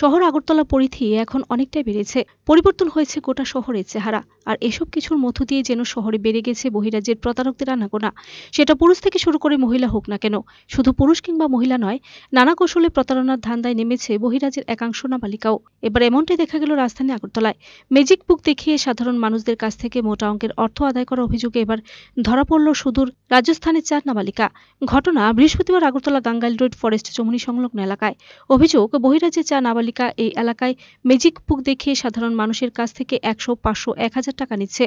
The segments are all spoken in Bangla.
শহর আগরতলা পরিধি এখন অনেকটাই বেড়েছে পরিবর্তন হয়েছে গোটা শহরের চেহারা আর এসব কিছুর মধ্য দিয়ে যেন শহরে বেড়ে গেছে বহিরাজ্যের প্রতারকদের আনাগোনা সেটা পুরুষ থেকে শুরু করে মহিলা হোক না কেন শুধু পুরুষ কিংবা মহিলা নয় নানা কৌশলে প্রতারণার ধান্দায় নেমেছে বহিরাজ্যের একাংশ নাবালিকাও এবার এমনটাই দেখা গেল রাজধানী আগরতলায় ম্যাজিক বুক দেখিয়ে সাধারণ মানুষদের কাছ থেকে মোটা অঙ্কের অর্থ আদায় করা অভিযোগে এবার ধরা পড়ল সুদূর রাজস্থানের চার নাবালিকা ঘটনা বৃহস্পতিবার আগরতলা গাঙ্গাইল রোড ফরেস্ট চমুনি সংলগ্ন এলাকায় অভিযোগ বহিরাজ্যের চা চার নাবালিকা এই এলাকায় ম্যাজিক পুক দেখিয়ে সাধারণ মানুষের কাছ থেকে একশো পাঁচশো এক হাজার টাকা নিচ্ছে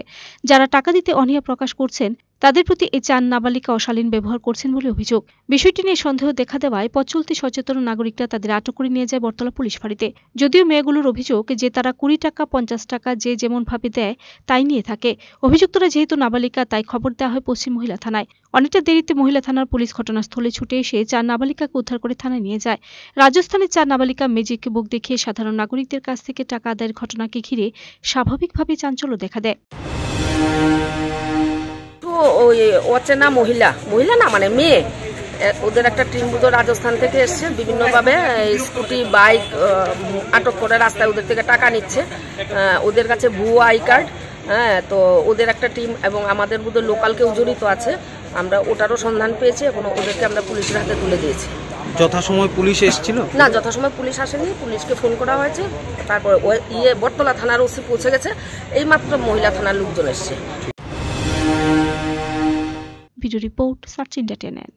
যারা টাকা দিতে অনীহা প্রকাশ করছেন তাদের প্রতি এই চান নাবালিকা অশালীন ব্যবহার করছেন বলে অভিযোগ বিষয়টি নিয়ে সন্দেহ দেখা দেওয়ায় পচলতি সচেতন নাগরিকরা তাদের আটক করে নিয়ে যায় বর্তলা পুলিশ ফাঁড়িতে যদিও মেয়েগুলোর অভিযোগ যে তারা কুড়ি টাকা পঞ্চাশ টাকা যে যেমন ভাবে দেয় তাই নিয়ে থাকে অভিযুক্তরা যেহেতু নাবালিকা তাই খবর দেওয়া হয় পশ্চিম মহিলা থানায় অনেকটা দেরিতে মহিলা থানার পুলিশ ঘটনাস্থলে ছুটে এসে চার নাবালিকাকে উদ্ধার করে থানায় নিয়ে যায় রাজস্থানের চার নাবালিকা মেজিকে বুক দেখিয়ে সাধারণ নাগরিকদের কাছ থেকে টাকা আদায়ের ঘটনাকে ঘিরে স্বাভাবিকভাবে চাঞ্চল্য দেখা দেয় ওই অচেনা মহিলা মহিলা না মানে মেয়ে ওদের একটা টিম বুধ রাজস্থান থেকে এসছে বিভিন্নভাবে স্কুটি বাইক আটক করে রাস্তায় ওদের থেকে টাকা নিচ্ছে ওদের কাছে ভুয়ো আই কার্ড হ্যাঁ তো ওদের একটা টিম এবং আমাদের বুধ লোকাল কেউ জড়িত আছে আমরা ওটারও সন্ধান পেয়েছি এখন ওদেরকে আমরা পুলিশের হাতে তুলে দিয়েছি যথাসময় পুলিশ এসেছিল না যথাসময় পুলিশ আসেনি পুলিশকে ফোন করা হয়েছে তারপর ইয়ে বটতলা থানার ওসি পৌঁছে গেছে এইমাত্র মহিলা থানার লোকজন এসছে ভিডিও রিপোর্ট সার্চ ইন্ডিয়া টেনেন